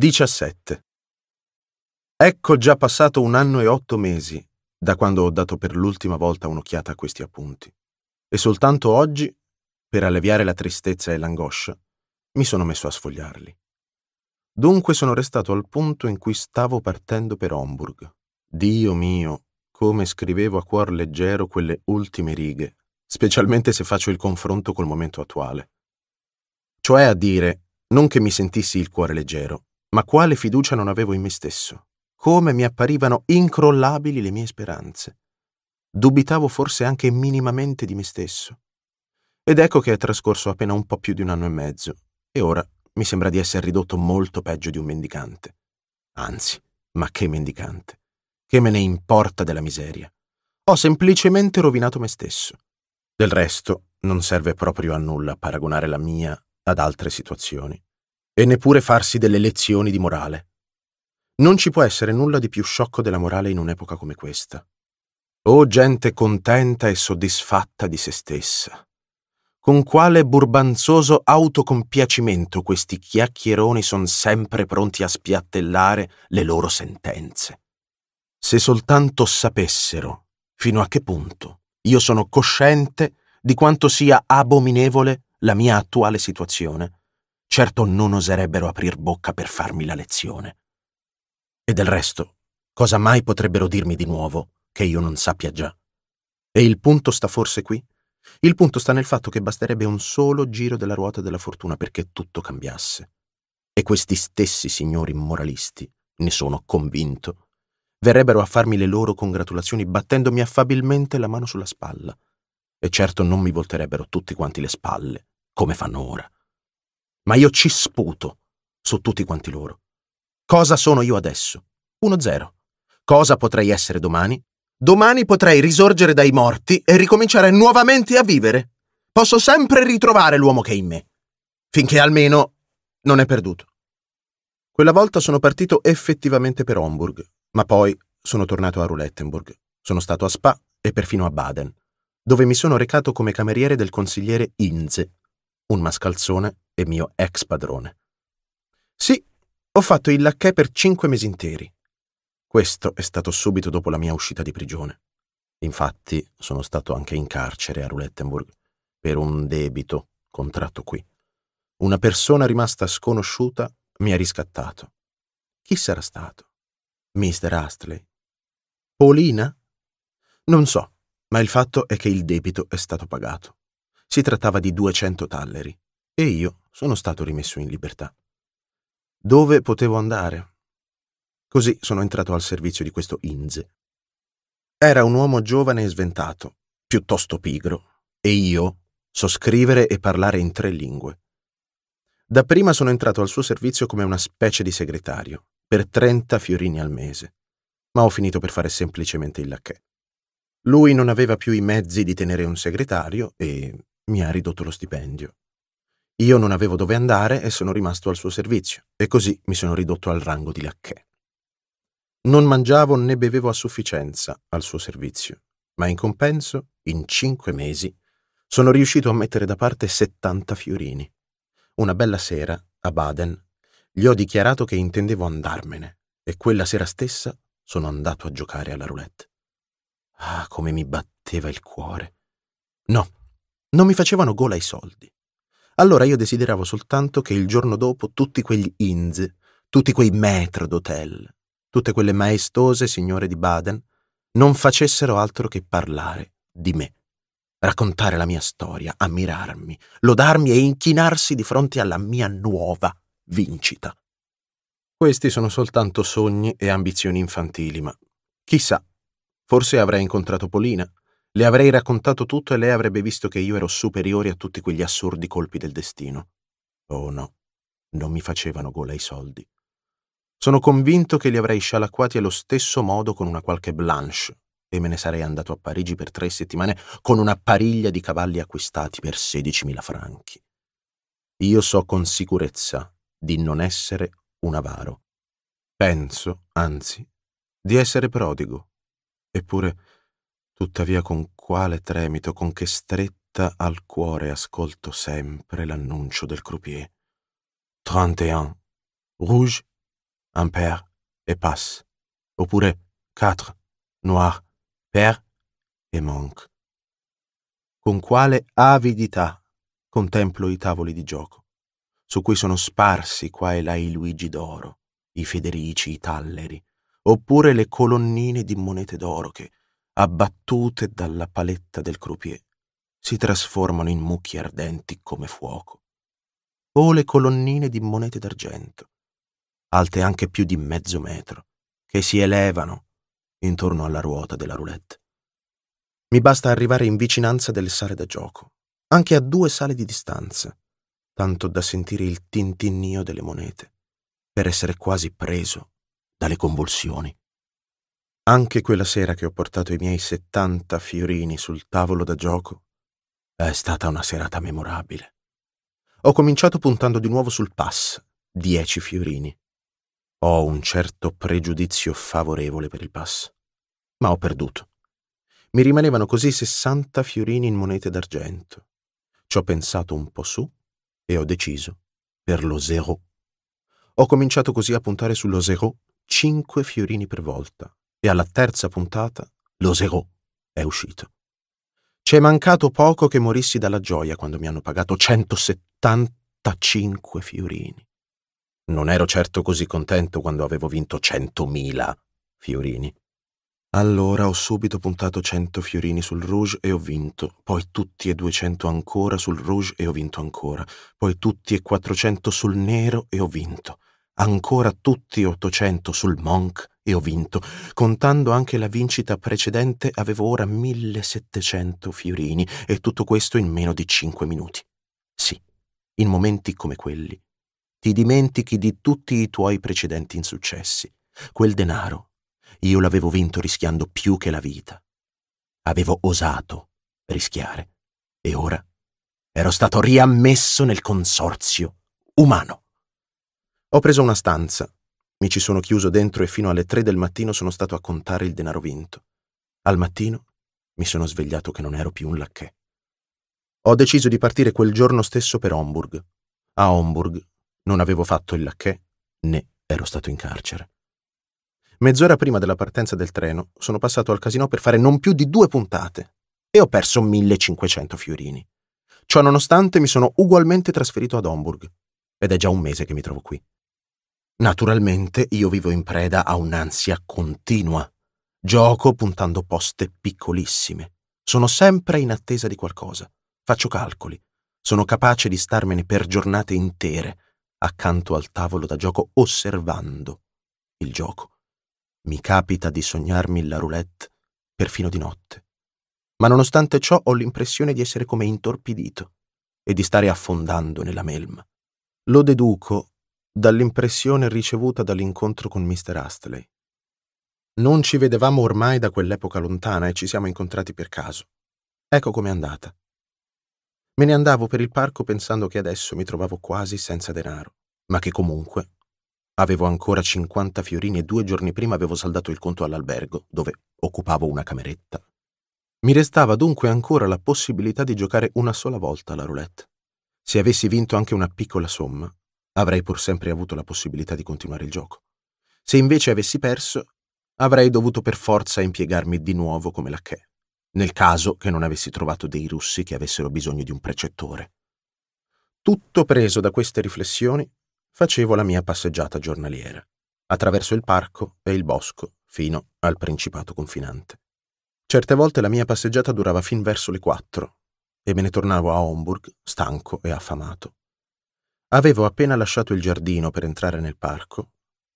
17. Ecco già passato un anno e otto mesi da quando ho dato per l'ultima volta un'occhiata a questi appunti, e soltanto oggi, per alleviare la tristezza e l'angoscia, mi sono messo a sfogliarli. Dunque sono restato al punto in cui stavo partendo per Homburg. Dio mio, come scrivevo a cuor leggero quelle ultime righe, specialmente se faccio il confronto col momento attuale. Cioè a dire, non che mi sentissi il cuore leggero, ma quale fiducia non avevo in me stesso? Come mi apparivano incrollabili le mie speranze. Dubitavo forse anche minimamente di me stesso. Ed ecco che è trascorso appena un po' più di un anno e mezzo, e ora mi sembra di essere ridotto molto peggio di un mendicante. Anzi, ma che mendicante. Che me ne importa della miseria. Ho semplicemente rovinato me stesso. Del resto, non serve proprio a nulla paragonare la mia ad altre situazioni e neppure farsi delle lezioni di morale. Non ci può essere nulla di più sciocco della morale in un'epoca come questa. O oh, gente contenta e soddisfatta di se stessa. Con quale burbanzoso autocompiacimento questi chiacchieroni sono sempre pronti a spiattellare le loro sentenze. Se soltanto sapessero fino a che punto io sono cosciente di quanto sia abominevole la mia attuale situazione certo non oserebbero aprir bocca per farmi la lezione. E del resto, cosa mai potrebbero dirmi di nuovo che io non sappia già? E il punto sta forse qui? Il punto sta nel fatto che basterebbe un solo giro della ruota della fortuna perché tutto cambiasse. E questi stessi signori moralisti, ne sono convinto, verrebbero a farmi le loro congratulazioni battendomi affabilmente la mano sulla spalla. E certo non mi volterebbero tutti quanti le spalle, come fanno ora ma io ci sputo su tutti quanti loro. Cosa sono io adesso? Uno zero. Cosa potrei essere domani? Domani potrei risorgere dai morti e ricominciare nuovamente a vivere. Posso sempre ritrovare l'uomo che è in me, finché almeno non è perduto. Quella volta sono partito effettivamente per Homburg, ma poi sono tornato a Roulettenburg. Sono stato a Spa e perfino a Baden, dove mi sono recato come cameriere del consigliere Inze, un mascalzone e mio ex padrone. Sì, ho fatto il lacchè per cinque mesi interi. Questo è stato subito dopo la mia uscita di prigione. Infatti, sono stato anche in carcere a Rulettenburg per un debito contratto qui. Una persona rimasta sconosciuta mi ha riscattato. Chi sarà stato? Mr. Astley? Polina? Non so, ma il fatto è che il debito è stato pagato. Si trattava di 200 talleri e io sono stato rimesso in libertà. Dove potevo andare? Così sono entrato al servizio di questo Inze. Era un uomo giovane e sventato, piuttosto pigro, e io so scrivere e parlare in tre lingue. Dapprima sono entrato al suo servizio come una specie di segretario, per 30 fiorini al mese, ma ho finito per fare semplicemente il lacchè. Lui non aveva più i mezzi di tenere un segretario e mi ha ridotto lo stipendio. Io non avevo dove andare e sono rimasto al suo servizio, e così mi sono ridotto al rango di lacchè. Non mangiavo né bevevo a sufficienza al suo servizio, ma in compenso, in cinque mesi, sono riuscito a mettere da parte 70 fiorini. Una bella sera, a Baden, gli ho dichiarato che intendevo andarmene, e quella sera stessa sono andato a giocare alla roulette. Ah, come mi batteva il cuore! No, non mi facevano gola i soldi. Allora io desideravo soltanto che il giorno dopo tutti quegli inns, tutti quei maître d'hotel, tutte quelle maestose signore di Baden, non facessero altro che parlare di me, raccontare la mia storia, ammirarmi, lodarmi e inchinarsi di fronte alla mia nuova vincita. Questi sono soltanto sogni e ambizioni infantili, ma chissà, forse avrei incontrato Polina, le avrei raccontato tutto e lei avrebbe visto che io ero superiore a tutti quegli assurdi colpi del destino. Oh no, non mi facevano gola i soldi. Sono convinto che li avrei scialacquati allo stesso modo con una qualche Blanche e me ne sarei andato a Parigi per tre settimane con una pariglia di cavalli acquistati per 16.000 franchi. Io so con sicurezza di non essere un avaro. Penso, anzi, di essere prodigo. Eppure tuttavia con quale tremito, con che stretta al cuore ascolto sempre l'annuncio del croupier. 31. Rouge, ampère e passe. Oppure 4. Noir, per e manque. Con quale avidità contemplo i tavoli di gioco, su cui sono sparsi qua e là i Luigi d'oro, i Federici, i Talleri, oppure le colonnine di monete d'oro che abbattute dalla paletta del croupier, si trasformano in mucchi ardenti come fuoco, o le colonnine di monete d'argento, alte anche più di mezzo metro, che si elevano intorno alla ruota della roulette. Mi basta arrivare in vicinanza delle sale da gioco, anche a due sale di distanza, tanto da sentire il tintinnio delle monete, per essere quasi preso dalle convulsioni. Anche quella sera che ho portato i miei 70 fiorini sul tavolo da gioco, è stata una serata memorabile. Ho cominciato puntando di nuovo sul pass, 10 fiorini. Ho un certo pregiudizio favorevole per il pass, ma ho perduto. Mi rimanevano così 60 fiorini in monete d'argento. Ci ho pensato un po' su e ho deciso per lo zero. Ho cominciato così a puntare sullo zero 5 fiorini per volta e alla terza puntata lo Zero è uscito. Ci è mancato poco che morissi dalla gioia quando mi hanno pagato 175 fiorini. Non ero certo così contento quando avevo vinto 100.000 fiorini. Allora ho subito puntato 100 fiorini sul rouge e ho vinto, poi tutti e 200 ancora sul rouge e ho vinto ancora, poi tutti e 400 sul nero e ho vinto, ancora tutti e 800 sul monk e ho vinto. Contando anche la vincita precedente avevo ora 1700 fiorini e tutto questo in meno di 5 minuti. Sì, in momenti come quelli ti dimentichi di tutti i tuoi precedenti insuccessi. Quel denaro io l'avevo vinto rischiando più che la vita. Avevo osato rischiare e ora ero stato riammesso nel consorzio umano. Ho preso una stanza mi ci sono chiuso dentro e fino alle tre del mattino sono stato a contare il denaro vinto. Al mattino mi sono svegliato che non ero più un lacchè. Ho deciso di partire quel giorno stesso per Homburg. A Homburg non avevo fatto il lacchè né ero stato in carcere. Mezz'ora prima della partenza del treno sono passato al casino per fare non più di due puntate e ho perso 1500 fiorini. Ciò nonostante mi sono ugualmente trasferito ad Homburg ed è già un mese che mi trovo qui. Naturalmente io vivo in preda a un'ansia continua. Gioco puntando poste piccolissime. Sono sempre in attesa di qualcosa. Faccio calcoli. Sono capace di starmene per giornate intere accanto al tavolo da gioco osservando il gioco. Mi capita di sognarmi la roulette perfino di notte. Ma nonostante ciò ho l'impressione di essere come intorpidito e di stare affondando nella melma. Lo deduco dall'impressione ricevuta dall'incontro con Mr. Astley. Non ci vedevamo ormai da quell'epoca lontana e ci siamo incontrati per caso. Ecco com'è andata. Me ne andavo per il parco pensando che adesso mi trovavo quasi senza denaro, ma che comunque avevo ancora 50 fiorini e due giorni prima avevo saldato il conto all'albergo, dove occupavo una cameretta. Mi restava dunque ancora la possibilità di giocare una sola volta alla roulette. Se avessi vinto anche una piccola somma, avrei pur sempre avuto la possibilità di continuare il gioco. Se invece avessi perso, avrei dovuto per forza impiegarmi di nuovo come lacchè, nel caso che non avessi trovato dei russi che avessero bisogno di un precettore. Tutto preso da queste riflessioni, facevo la mia passeggiata giornaliera, attraverso il parco e il bosco fino al principato confinante. Certe volte la mia passeggiata durava fin verso le quattro e me ne tornavo a Homburg stanco e affamato. Avevo appena lasciato il giardino per entrare nel parco,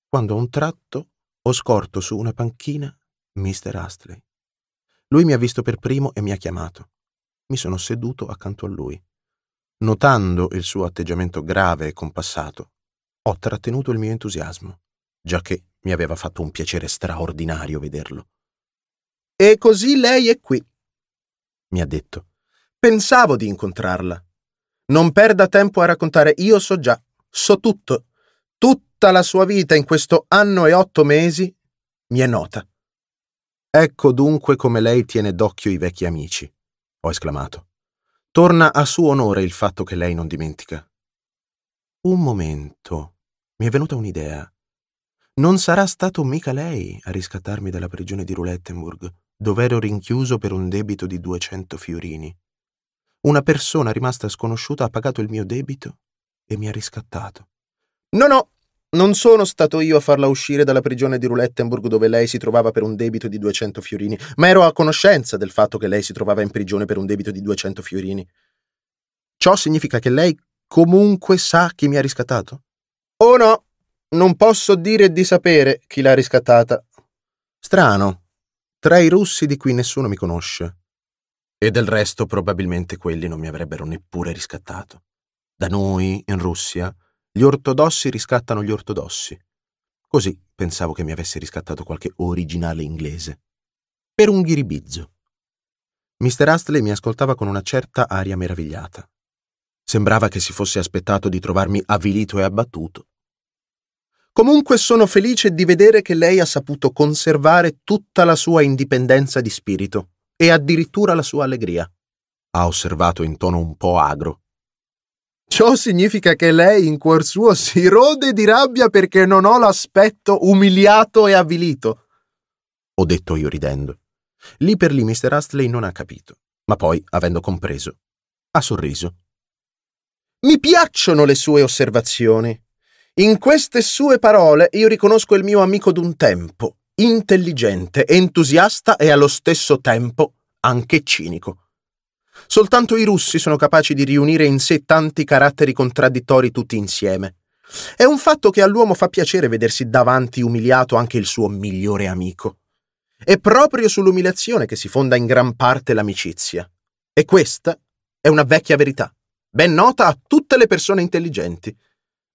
quando a un tratto ho scorto su una panchina Mr. Astley. Lui mi ha visto per primo e mi ha chiamato. Mi sono seduto accanto a lui. Notando il suo atteggiamento grave e compassato, ho trattenuto il mio entusiasmo, giacché mi aveva fatto un piacere straordinario vederlo. E così lei è qui, mi ha detto. Pensavo di incontrarla. Non perda tempo a raccontare, io so già, so tutto. Tutta la sua vita in questo anno e otto mesi mi è nota. Ecco dunque come lei tiene d'occhio i vecchi amici, ho esclamato. Torna a suo onore il fatto che lei non dimentica. Un momento, mi è venuta un'idea. Non sarà stato mica lei a riscattarmi dalla prigione di Roulettenburg, dove ero rinchiuso per un debito di 200 fiorini. Una persona rimasta sconosciuta ha pagato il mio debito e mi ha riscattato. No, no, non sono stato io a farla uscire dalla prigione di Rulettenburg dove lei si trovava per un debito di 200 fiorini, ma ero a conoscenza del fatto che lei si trovava in prigione per un debito di 200 fiorini. Ciò significa che lei comunque sa chi mi ha riscattato? Oh no, non posso dire di sapere chi l'ha riscattata. Strano. Tra i russi di cui nessuno mi conosce. E del resto probabilmente quelli non mi avrebbero neppure riscattato. Da noi, in Russia, gli ortodossi riscattano gli ortodossi. Così pensavo che mi avesse riscattato qualche originale inglese. Per un ghiribizzo. Mr. Astley mi ascoltava con una certa aria meravigliata. Sembrava che si fosse aspettato di trovarmi avvilito e abbattuto. Comunque sono felice di vedere che lei ha saputo conservare tutta la sua indipendenza di spirito e addirittura la sua allegria, ha osservato in tono un po' agro. Ciò significa che lei in cuor suo si rode di rabbia perché non ho l'aspetto umiliato e avvilito. Ho detto io ridendo. Lì per lì Mr. Astley non ha capito, ma poi, avendo compreso, ha sorriso. Mi piacciono le sue osservazioni. In queste sue parole io riconosco il mio amico d'un tempo, intelligente, entusiasta e allo stesso tempo anche cinico. Soltanto i russi sono capaci di riunire in sé tanti caratteri contraddittori tutti insieme. È un fatto che all'uomo fa piacere vedersi davanti umiliato anche il suo migliore amico. È proprio sull'umiliazione che si fonda in gran parte l'amicizia. E questa è una vecchia verità, ben nota a tutte le persone intelligenti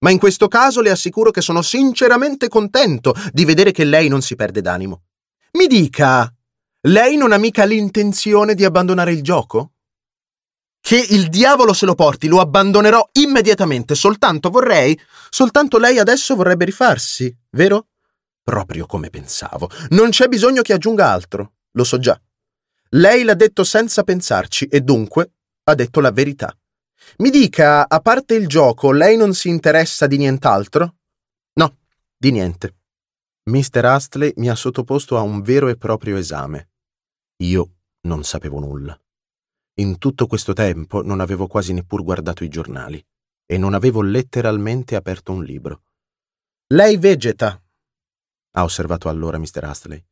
ma in questo caso le assicuro che sono sinceramente contento di vedere che lei non si perde d'animo. Mi dica, lei non ha mica l'intenzione di abbandonare il gioco? Che il diavolo se lo porti, lo abbandonerò immediatamente, soltanto vorrei, soltanto lei adesso vorrebbe rifarsi, vero? Proprio come pensavo. Non c'è bisogno che aggiunga altro, lo so già. Lei l'ha detto senza pensarci e dunque ha detto la verità. Mi dica, a parte il gioco, lei non si interessa di nient'altro? No, di niente. Mr. Astley mi ha sottoposto a un vero e proprio esame. Io non sapevo nulla. In tutto questo tempo non avevo quasi neppur guardato i giornali e non avevo letteralmente aperto un libro. Lei vegeta, ha osservato allora Mr. Astley.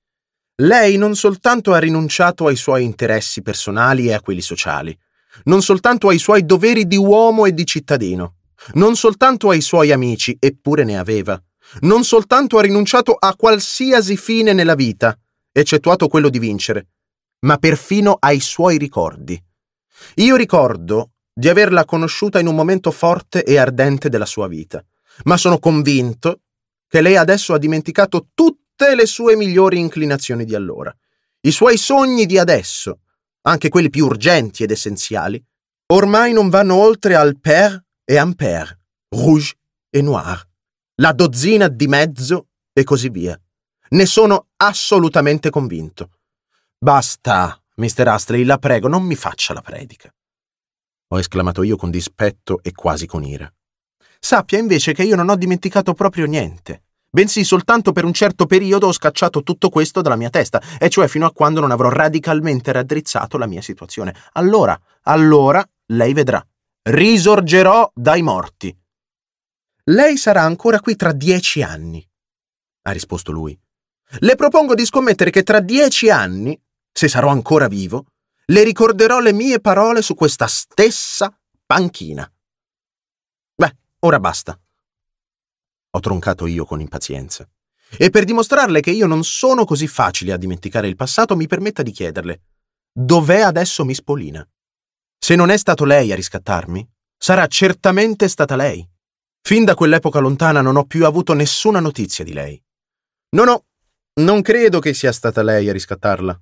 Lei non soltanto ha rinunciato ai suoi interessi personali e a quelli sociali, non soltanto ai suoi doveri di uomo e di cittadino, non soltanto ai suoi amici, eppure ne aveva, non soltanto ha rinunciato a qualsiasi fine nella vita, eccettuato quello di vincere, ma perfino ai suoi ricordi. Io ricordo di averla conosciuta in un momento forte e ardente della sua vita, ma sono convinto che lei adesso ha dimenticato tutte le sue migliori inclinazioni di allora, i suoi sogni di adesso, anche quelli più urgenti ed essenziali, ormai non vanno oltre al per e ampere, rouge e noir, la dozzina di mezzo e così via. Ne sono assolutamente convinto. Basta, mister Astley, la prego, non mi faccia la predica. Ho esclamato io con dispetto e quasi con ira. Sappia invece che io non ho dimenticato proprio niente bensì soltanto per un certo periodo ho scacciato tutto questo dalla mia testa, e cioè fino a quando non avrò radicalmente raddrizzato la mia situazione. Allora, allora, lei vedrà. Risorgerò dai morti. Lei sarà ancora qui tra dieci anni, ha risposto lui. Le propongo di scommettere che tra dieci anni, se sarò ancora vivo, le ricorderò le mie parole su questa stessa panchina. Beh, ora basta ho troncato io con impazienza. E per dimostrarle che io non sono così facile a dimenticare il passato, mi permetta di chiederle: dov'è adesso Miss Polina? Se non è stato lei a riscattarmi, sarà certamente stata lei. Fin da quell'epoca lontana non ho più avuto nessuna notizia di lei. No, no, non credo che sia stata lei a riscattarla.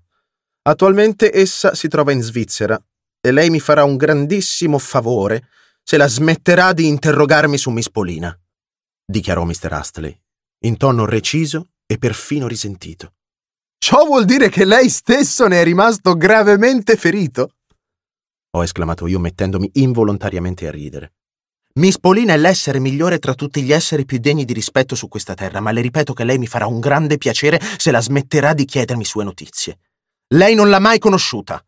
Attualmente essa si trova in Svizzera e lei mi farà un grandissimo favore se la smetterà di interrogarmi su Miss Polina dichiarò Mr. Astley, in tono reciso e perfino risentito. Ciò vuol dire che lei stesso ne è rimasto gravemente ferito? ho esclamato io mettendomi involontariamente a ridere. Miss Polina è l'essere migliore tra tutti gli esseri più degni di rispetto su questa terra, ma le ripeto che lei mi farà un grande piacere se la smetterà di chiedermi sue notizie. Lei non l'ha mai conosciuta.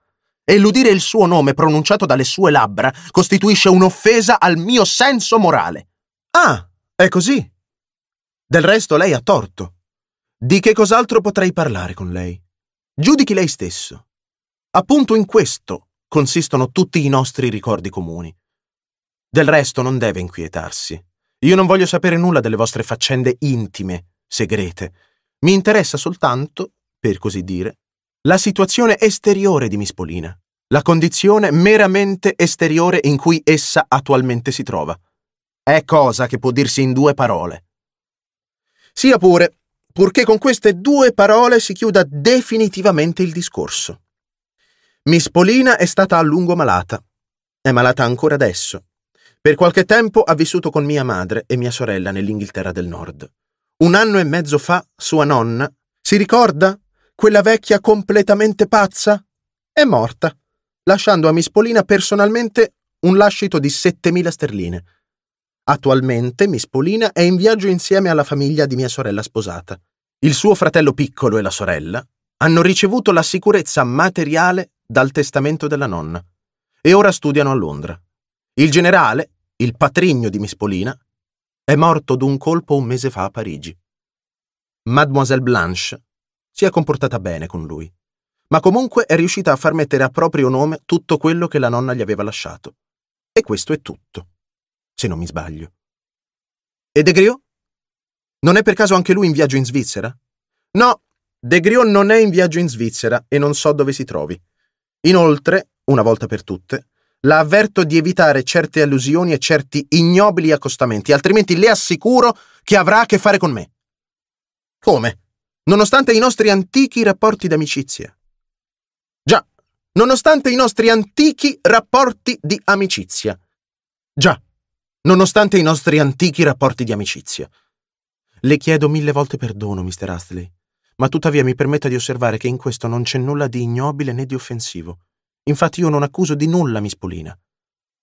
E l'udire il suo nome pronunciato dalle sue labbra costituisce un'offesa al mio senso morale. Ah, è così. Del resto lei ha torto. Di che cos'altro potrei parlare con lei? Giudichi lei stesso. Appunto in questo consistono tutti i nostri ricordi comuni. Del resto non deve inquietarsi. Io non voglio sapere nulla delle vostre faccende intime, segrete. Mi interessa soltanto, per così dire, la situazione esteriore di Miss Polina, la condizione meramente esteriore in cui essa attualmente si trova è cosa che può dirsi in due parole. Sia pure, purché con queste due parole si chiuda definitivamente il discorso. Miss Polina è stata a lungo malata. È malata ancora adesso. Per qualche tempo ha vissuto con mia madre e mia sorella nell'Inghilterra del Nord. Un anno e mezzo fa, sua nonna, si ricorda? Quella vecchia completamente pazza? È morta, lasciando a Miss Polina personalmente un lascito di 7.000 sterline. Attualmente Miss Polina è in viaggio insieme alla famiglia di mia sorella sposata. Il suo fratello piccolo e la sorella hanno ricevuto la sicurezza materiale dal testamento della nonna e ora studiano a Londra. Il generale, il patrigno di Miss Polina, è morto d'un colpo un mese fa a Parigi. Mademoiselle Blanche si è comportata bene con lui, ma comunque è riuscita a far mettere a proprio nome tutto quello che la nonna gli aveva lasciato. E questo è tutto se non mi sbaglio. E De Griot? Non è per caso anche lui in viaggio in Svizzera? No, De Griot non è in viaggio in Svizzera e non so dove si trovi. Inoltre, una volta per tutte, la avverto di evitare certe allusioni e certi ignobili accostamenti, altrimenti le assicuro che avrà a che fare con me. Come? Nonostante i nostri antichi rapporti d'amicizia. Già, nonostante i nostri antichi rapporti di amicizia. Già, nonostante i nostri antichi rapporti di amicizia. Le chiedo mille volte perdono, Mr. Astley, ma tuttavia mi permetta di osservare che in questo non c'è nulla di ignobile né di offensivo. Infatti io non accuso di nulla Miss Polina.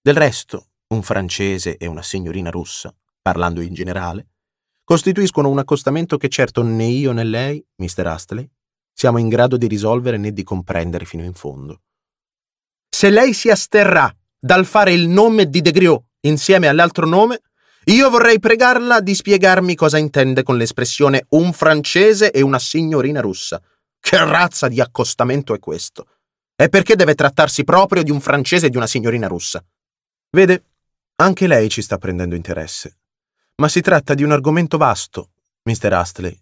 Del resto, un francese e una signorina russa, parlando in generale, costituiscono un accostamento che certo né io né lei, Mr. Astley, siamo in grado di risolvere né di comprendere fino in fondo. Se lei si asterrà dal fare il nome di De Griot insieme all'altro nome, io vorrei pregarla di spiegarmi cosa intende con l'espressione un francese e una signorina russa. Che razza di accostamento è questo? E perché deve trattarsi proprio di un francese e di una signorina russa? Vede, anche lei ci sta prendendo interesse. Ma si tratta di un argomento vasto, mister Astley,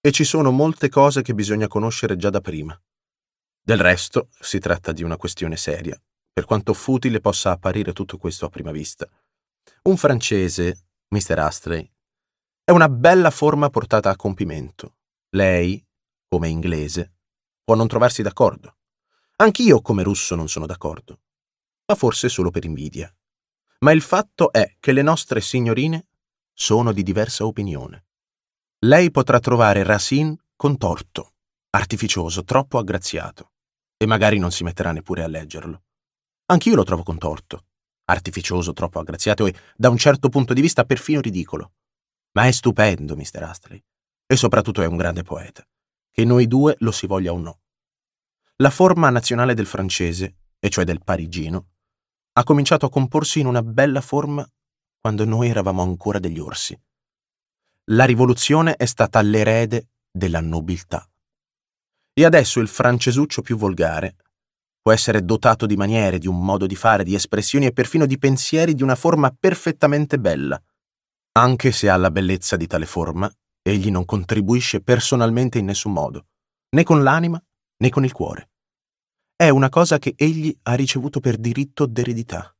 e ci sono molte cose che bisogna conoscere già da prima. Del resto, si tratta di una questione seria, per quanto futile possa apparire tutto questo a prima vista. Un francese, Mr. Astley, è una bella forma portata a compimento. Lei, come inglese, può non trovarsi d'accordo. Anch'io, come russo, non sono d'accordo. Ma forse solo per invidia. Ma il fatto è che le nostre signorine sono di diversa opinione. Lei potrà trovare Racine contorto, artificioso, troppo aggraziato, e magari non si metterà neppure a leggerlo. Anch'io lo trovo contorto, artificioso, troppo aggraziato e, da un certo punto di vista, perfino ridicolo. Ma è stupendo, Mr. Astley, e soprattutto è un grande poeta, che noi due lo si voglia o no. La forma nazionale del francese, e cioè del parigino, ha cominciato a comporsi in una bella forma quando noi eravamo ancora degli orsi. La rivoluzione è stata l'erede della nobiltà. E adesso il francesuccio più volgare Può essere dotato di maniere, di un modo di fare, di espressioni e perfino di pensieri di una forma perfettamente bella. Anche se alla bellezza di tale forma, egli non contribuisce personalmente in nessun modo, né con l'anima né con il cuore. È una cosa che egli ha ricevuto per diritto d'eredità.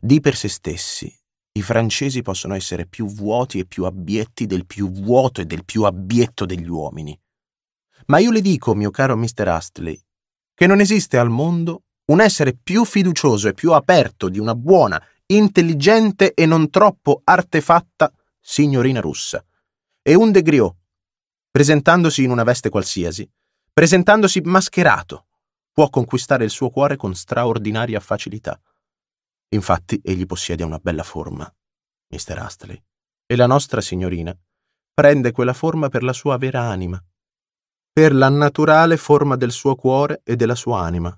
Di per se stessi, i francesi possono essere più vuoti e più abietti del più vuoto e del più abietto degli uomini. Ma io le dico, mio caro Mr. Astley, che non esiste al mondo un essere più fiducioso e più aperto di una buona, intelligente e non troppo artefatta signorina russa. E un De Griot, presentandosi in una veste qualsiasi, presentandosi mascherato, può conquistare il suo cuore con straordinaria facilità. Infatti, egli possiede una bella forma, Mr. Astley, e la nostra signorina prende quella forma per la sua vera anima, per la naturale forma del suo cuore e della sua anima,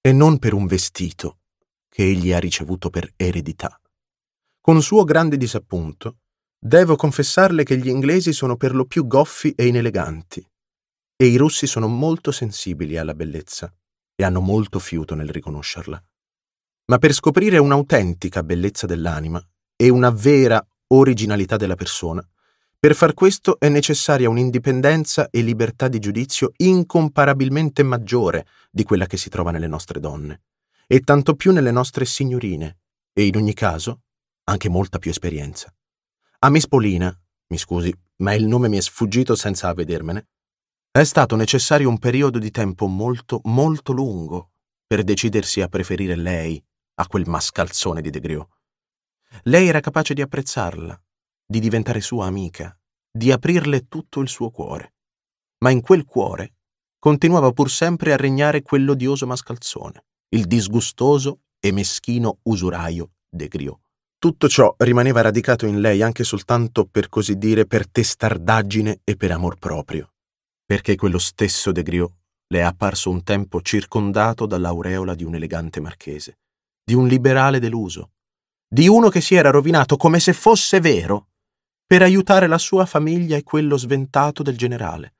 e non per un vestito che egli ha ricevuto per eredità. Con suo grande disappunto, devo confessarle che gli inglesi sono per lo più goffi e ineleganti, e i russi sono molto sensibili alla bellezza e hanno molto fiuto nel riconoscerla. Ma per scoprire un'autentica bellezza dell'anima e una vera originalità della persona, per far questo è necessaria un'indipendenza e libertà di giudizio incomparabilmente maggiore di quella che si trova nelle nostre donne, e tanto più nelle nostre signorine, e in ogni caso anche molta più esperienza. A Miss Polina, mi scusi, ma il nome mi è sfuggito senza avvedermene, è stato necessario un periodo di tempo molto, molto lungo per decidersi a preferire lei a quel mascalzone di Degriot. Lei era capace di apprezzarla, di diventare sua amica, di aprirle tutto il suo cuore. Ma in quel cuore continuava pur sempre a regnare quell'odioso mascalzone, il disgustoso e meschino usuraio De Griot. Tutto ciò rimaneva radicato in lei anche soltanto per così dire per testardaggine e per amor proprio, perché quello stesso De Griot le è apparso un tempo circondato dall'aureola di un elegante marchese, di un liberale deluso, di uno che si era rovinato come se fosse vero per aiutare la sua famiglia e quello sventato del generale.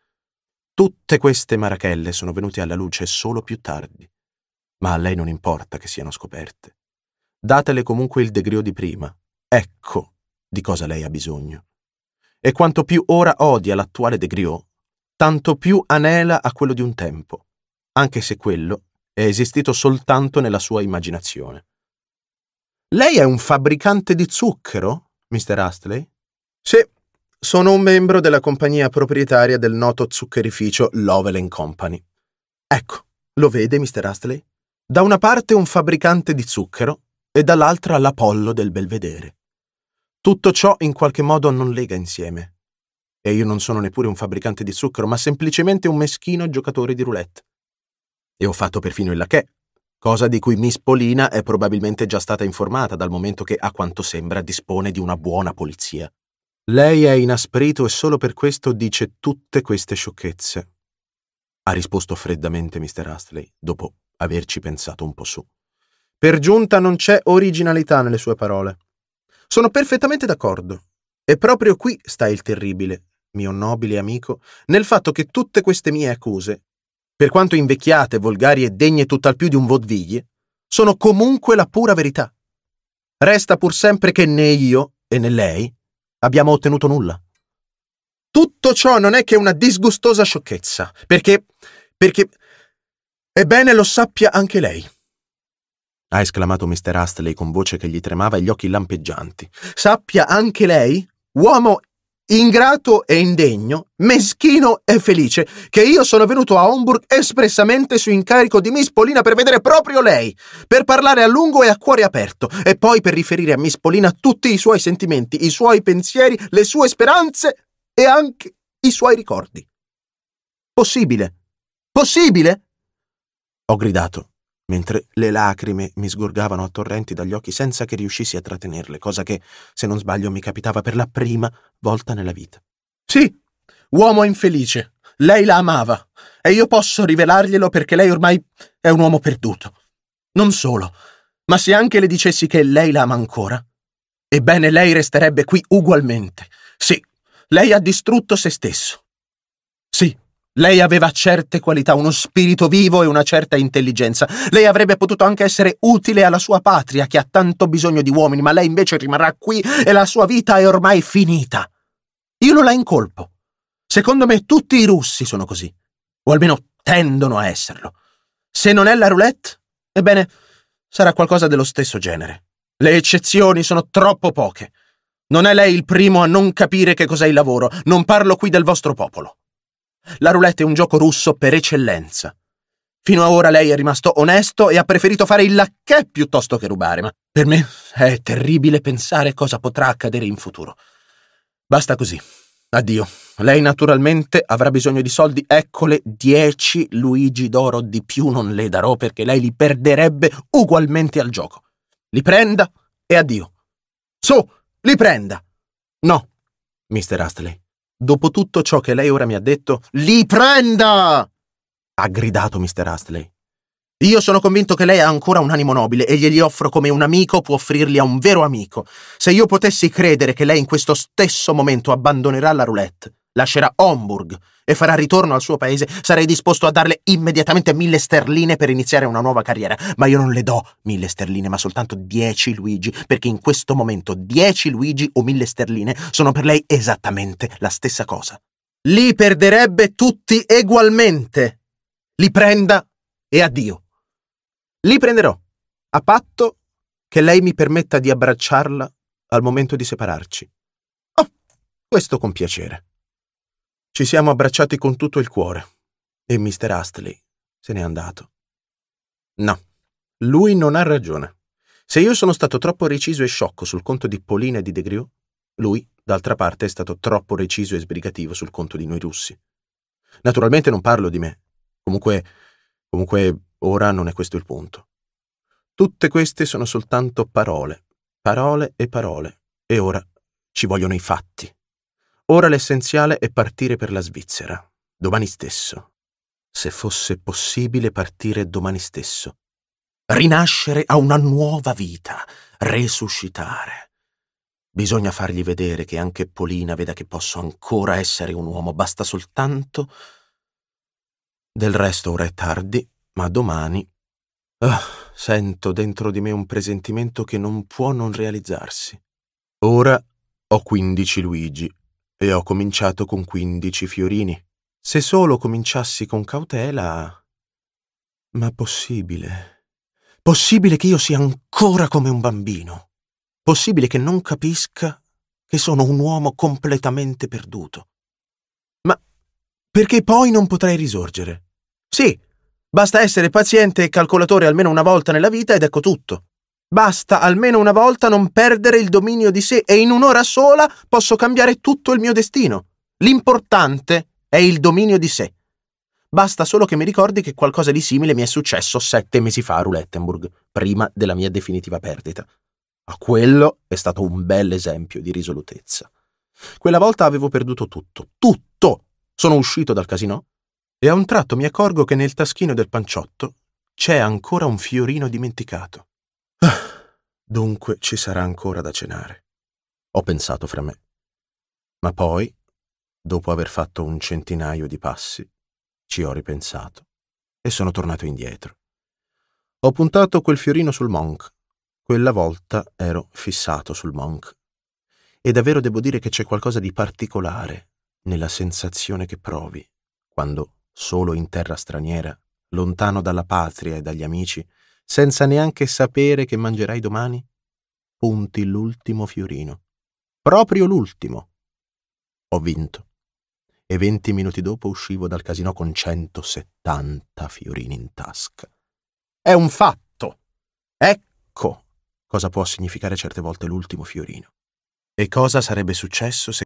Tutte queste marachelle sono venute alla luce solo più tardi, ma a lei non importa che siano scoperte. Datele comunque il degrio di prima. Ecco di cosa lei ha bisogno. E quanto più ora odia l'attuale degrio, tanto più anela a quello di un tempo, anche se quello è esistito soltanto nella sua immaginazione. Lei è un fabbricante di zucchero, Mr. Astley? Sì, sono un membro della compagnia proprietaria del noto zuccherificio Lovell Company. Ecco, lo vede, Mr. Astley? Da una parte un fabbricante di zucchero e dall'altra l'Apollo del Belvedere. Tutto ciò in qualche modo non lega insieme. E io non sono neppure un fabbricante di zucchero, ma semplicemente un meschino giocatore di roulette. E ho fatto perfino il lachè, cosa di cui Miss Polina è probabilmente già stata informata dal momento che, a quanto sembra, dispone di una buona polizia. Lei è inasprito e solo per questo dice tutte queste sciocchezze. Ha risposto freddamente Mr. Astley, dopo averci pensato un po' su. Per giunta non c'è originalità nelle sue parole. Sono perfettamente d'accordo. E proprio qui sta il terribile, mio nobile amico, nel fatto che tutte queste mie accuse, per quanto invecchiate, volgari e degne tutt'al più di un vaudeville, sono comunque la pura verità. Resta pur sempre che né io, e né lei, abbiamo ottenuto nulla. Tutto ciò non è che una disgustosa sciocchezza, perché... perché... Ebbene lo sappia anche lei. Ha esclamato Mr. Astley con voce che gli tremava e gli occhi lampeggianti. Sappia anche lei, uomo ingrato e indegno, meschino e felice, che io sono venuto a Homburg espressamente su incarico di Miss Polina per vedere proprio lei, per parlare a lungo e a cuore aperto, e poi per riferire a Miss Polina tutti i suoi sentimenti, i suoi pensieri, le sue speranze e anche i suoi ricordi. Possibile? Possibile? Ho gridato mentre le lacrime mi sgorgavano a torrenti dagli occhi senza che riuscissi a trattenerle, cosa che, se non sbaglio, mi capitava per la prima volta nella vita. Sì, uomo infelice. Lei la amava e io posso rivelarglielo perché lei ormai è un uomo perduto. Non solo, ma se anche le dicessi che lei la ama ancora, ebbene lei resterebbe qui ugualmente. Sì, lei ha distrutto se stesso. Lei aveva certe qualità, uno spirito vivo e una certa intelligenza. Lei avrebbe potuto anche essere utile alla sua patria, che ha tanto bisogno di uomini, ma lei invece rimarrà qui e la sua vita è ormai finita. Io non la incolpo. Secondo me tutti i russi sono così, o almeno tendono a esserlo. Se non è la roulette, ebbene, sarà qualcosa dello stesso genere. Le eccezioni sono troppo poche. Non è lei il primo a non capire che cos'è il lavoro, non parlo qui del vostro popolo. La roulette è un gioco russo per eccellenza. Fino a ora lei è rimasto onesto e ha preferito fare il lacchè piuttosto che rubare, ma per me è terribile pensare cosa potrà accadere in futuro. Basta così. Addio. Lei naturalmente avrà bisogno di soldi, eccole 10 Luigi d'oro di più non le darò perché lei li perderebbe ugualmente al gioco. Li prenda e addio. Su, li prenda. No, mister Astley. Dopo tutto ciò che lei ora mi ha detto, li prenda! ha gridato Mr. Astley. Io sono convinto che lei ha ancora un animo nobile e glieli offro come un amico può offrirli a un vero amico. Se io potessi credere che lei in questo stesso momento abbandonerà la roulette, lascerà Homburg e farà ritorno al suo paese, sarei disposto a darle immediatamente mille sterline per iniziare una nuova carriera. Ma io non le do mille sterline, ma soltanto dieci Luigi, perché in questo momento dieci Luigi o mille sterline sono per lei esattamente la stessa cosa. Li perderebbe tutti egualmente. Li prenda e addio. Li prenderò, a patto che lei mi permetta di abbracciarla al momento di separarci. Oh, questo con piacere. Ci siamo abbracciati con tutto il cuore e Mr. Astley se n'è andato. No, lui non ha ragione. Se io sono stato troppo reciso e sciocco sul conto di Polina e di De Degrieux, lui, d'altra parte, è stato troppo reciso e sbrigativo sul conto di noi russi. Naturalmente non parlo di me. Comunque, comunque, ora non è questo il punto. Tutte queste sono soltanto parole, parole e parole, e ora ci vogliono i fatti. Ora l'essenziale è partire per la Svizzera, domani stesso. Se fosse possibile partire domani stesso. Rinascere a una nuova vita, resuscitare. Bisogna fargli vedere che anche Polina veda che posso ancora essere un uomo, basta soltanto... Del resto ora è tardi, ma domani... Oh, sento dentro di me un presentimento che non può non realizzarsi. Ora ho 15 Luigi e ho cominciato con quindici fiorini. Se solo cominciassi con cautela... Ma possibile. Possibile che io sia ancora come un bambino. Possibile che non capisca che sono un uomo completamente perduto. Ma perché poi non potrei risorgere? Sì, basta essere paziente e calcolatore almeno una volta nella vita ed ecco tutto. Basta almeno una volta non perdere il dominio di sé e in un'ora sola posso cambiare tutto il mio destino. L'importante è il dominio di sé. Basta solo che mi ricordi che qualcosa di simile mi è successo sette mesi fa a Rulettenburg, prima della mia definitiva perdita. A quello è stato un bel esempio di risolutezza. Quella volta avevo perduto tutto, tutto! Sono uscito dal casino e a un tratto mi accorgo che nel taschino del panciotto c'è ancora un fiorino dimenticato. Dunque ci sarà ancora da cenare, ho pensato fra me. Ma poi, dopo aver fatto un centinaio di passi, ci ho ripensato e sono tornato indietro. Ho puntato quel fiorino sul Monk. Quella volta ero fissato sul Monk. E davvero devo dire che c'è qualcosa di particolare nella sensazione che provi quando, solo in terra straniera, lontano dalla patria e dagli amici, senza neanche sapere che mangerai domani, punti l'ultimo fiorino. Proprio l'ultimo. Ho vinto. E venti minuti dopo uscivo dal casino con 170 fiorini in tasca. È un fatto. Ecco cosa può significare certe volte l'ultimo fiorino. E cosa sarebbe successo se